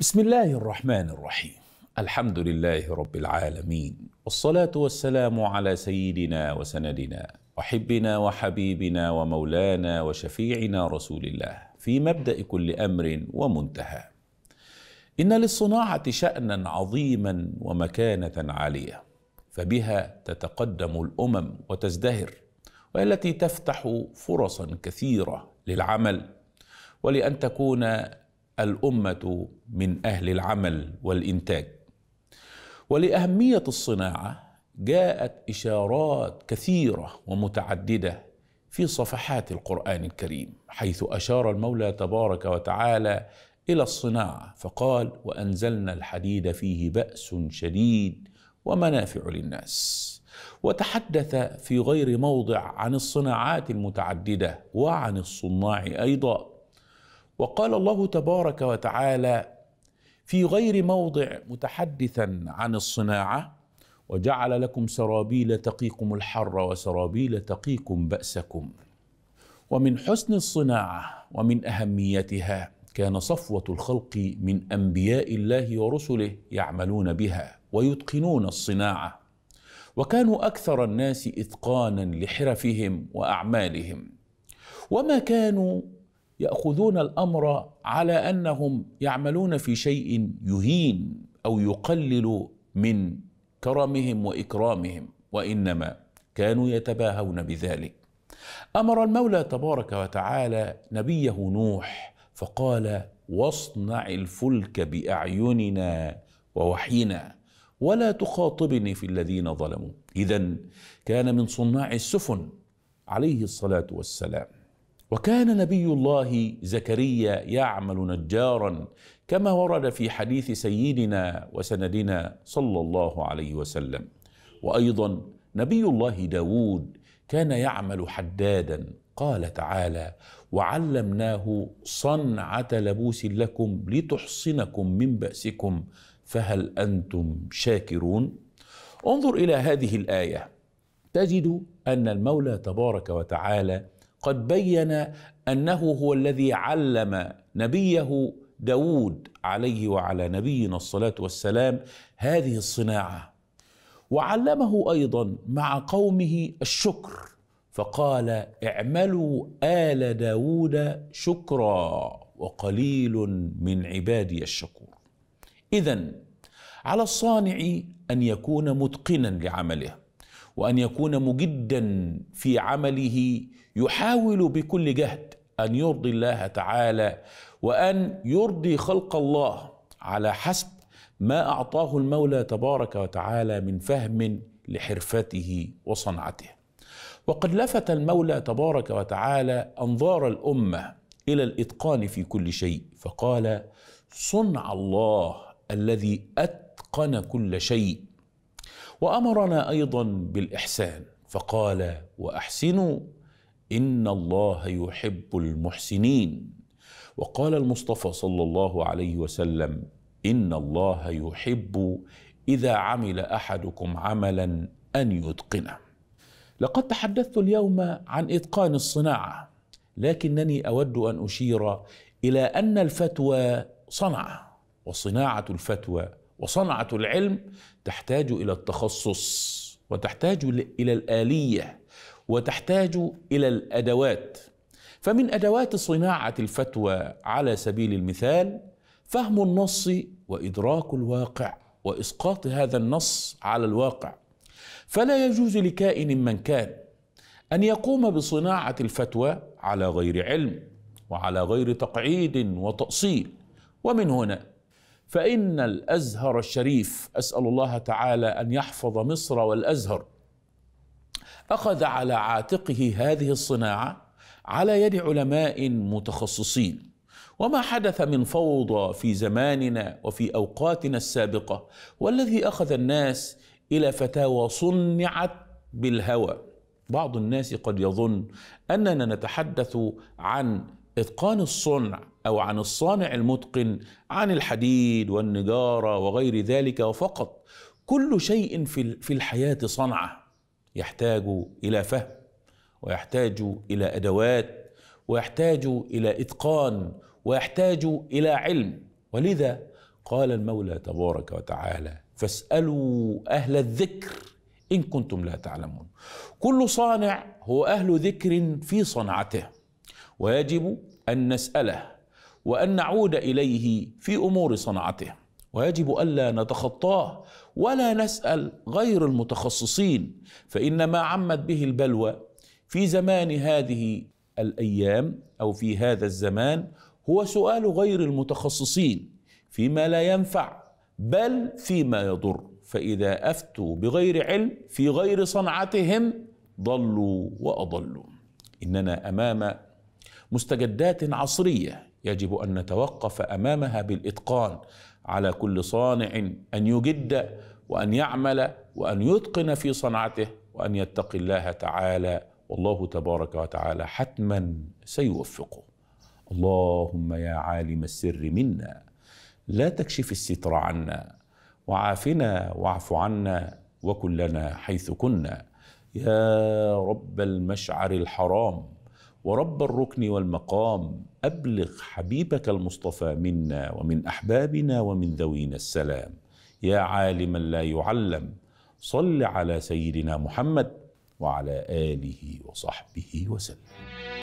بسم الله الرحمن الرحيم الحمد لله رب العالمين والصلاه والسلام على سيدنا وسندنا وحبنا وحبيبنا ومولانا وشفيعنا رسول الله في مبدا كل امر ومنتهى ان للصناعه شانا عظيما ومكانه عاليه فبها تتقدم الامم وتزدهر والتي تفتح فرصا كثيره للعمل ولان تكون الامه من اهل العمل والانتاج ولاهميه الصناعه جاءت اشارات كثيره ومتعدده في صفحات القران الكريم حيث اشار المولى تبارك وتعالى الى الصناعه فقال وانزلنا الحديد فيه باس شديد ومنافع للناس وتحدث في غير موضع عن الصناعات المتعدده وعن الصناع ايضا وقال الله تبارك وتعالى في غير موضع متحدثا عن الصناعه وجعل لكم سرابيل تقيكم الحر وسرابيل تقيكم باسكم ومن حسن الصناعه ومن اهميتها كان صفوه الخلق من انبياء الله ورسله يعملون بها ويتقنون الصناعه وكانوا اكثر الناس اتقانا لحرفهم واعمالهم وما كانوا ياخذون الامر على انهم يعملون في شيء يهين او يقلل من كرمهم واكرامهم وانما كانوا يتباهون بذلك امر المولى تبارك وتعالى نبيه نوح فقال واصنع الفلك باعيننا ووحينا ولا تخاطبني في الذين ظلموا اذا كان من صناع السفن عليه الصلاه والسلام وكان نبي الله زكريا يعمل نجارا كما ورد في حديث سيدنا وسندنا صلى الله عليه وسلم وايضا نبي الله داود كان يعمل حدادا قال تعالى وعلمناه صنعه لبوس لكم لتحصنكم من باسكم فهل انتم شاكرون انظر الى هذه الايه تجد ان المولى تبارك وتعالى قد بين أنه هو الذي علم نبيه داود عليه وعلى نبينا الصلاة والسلام هذه الصناعة وعلمه أيضا مع قومه الشكر فقال اعملوا آل داود شكرا وقليل من عبادي الشكور إذا على الصانع أن يكون متقنا لعمله وان يكون مجدا في عمله يحاول بكل جهد ان يرضي الله تعالى وان يرضي خلق الله على حسب ما اعطاه المولى تبارك وتعالى من فهم لحرفته وصنعته وقد لفت المولى تبارك وتعالى انظار الامه الى الاتقان في كل شيء فقال صنع الله الذي اتقن كل شيء وامرنا ايضا بالاحسان فقال واحسنوا ان الله يحب المحسنين وقال المصطفى صلى الله عليه وسلم ان الله يحب اذا عمل احدكم عملا ان يتقنه لقد تحدثت اليوم عن اتقان الصناعه لكنني اود ان اشير الى ان الفتوى صنعه وصناعه الفتوى وصنعة العلم تحتاج إلى التخصص وتحتاج إلى الآلية وتحتاج إلى الأدوات فمن أدوات صناعة الفتوى على سبيل المثال فهم النص وإدراك الواقع وإسقاط هذا النص على الواقع فلا يجوز لكائن من كان أن يقوم بصناعة الفتوى على غير علم وعلى غير تقعيد وتأصيل ومن هنا فإن الأزهر الشريف أسأل الله تعالى أن يحفظ مصر والأزهر أخذ على عاتقه هذه الصناعة على يد علماء متخصصين وما حدث من فوضى في زماننا وفي اوقاتنا السابقه والذي اخذ الناس الى فتاوى صنعت بالهوى بعض الناس قد يظن اننا نتحدث عن إتقان الصنع أو عن الصانع المتقن عن الحديد والنجارة وغير ذلك وفقط كل شيء في الحياة صنعة يحتاج إلى فهم ويحتاج إلى أدوات ويحتاج إلى إتقان ويحتاج إلى علم ولذا قال المولى تبارك وتعالى فاسألوا أهل الذكر إن كنتم لا تعلمون كل صانع هو أهل ذكر في صنعته ويجب أن نسأله وأن نعود إليه في أمور صنعته ويجب ألا نتخطاه ولا نسأل غير المتخصصين فإن ما عمت به البلوى في زمان هذه الأيام أو في هذا الزمان هو سؤال غير المتخصصين فيما لا ينفع بل فيما يضر فإذا أفتوا بغير علم في غير صنعتهم ضلوا وأضلوا إننا أمام مستجدات عصريه يجب ان نتوقف امامها بالاتقان على كل صانع ان يجد وان يعمل وان يتقن في صنعته وان يتقي الله تعالى والله تبارك وتعالى حتما سيوفقه اللهم يا عالم السر منا لا تكشف الستر عنا وعافنا واعف عنا وكن لنا حيث كنا يا رب المشعر الحرام ورب الركن والمقام ابلغ حبيبك المصطفى منا ومن احبابنا ومن ذوينا السلام يا عالما لا يعلم صل على سيدنا محمد وعلى اله وصحبه وسلم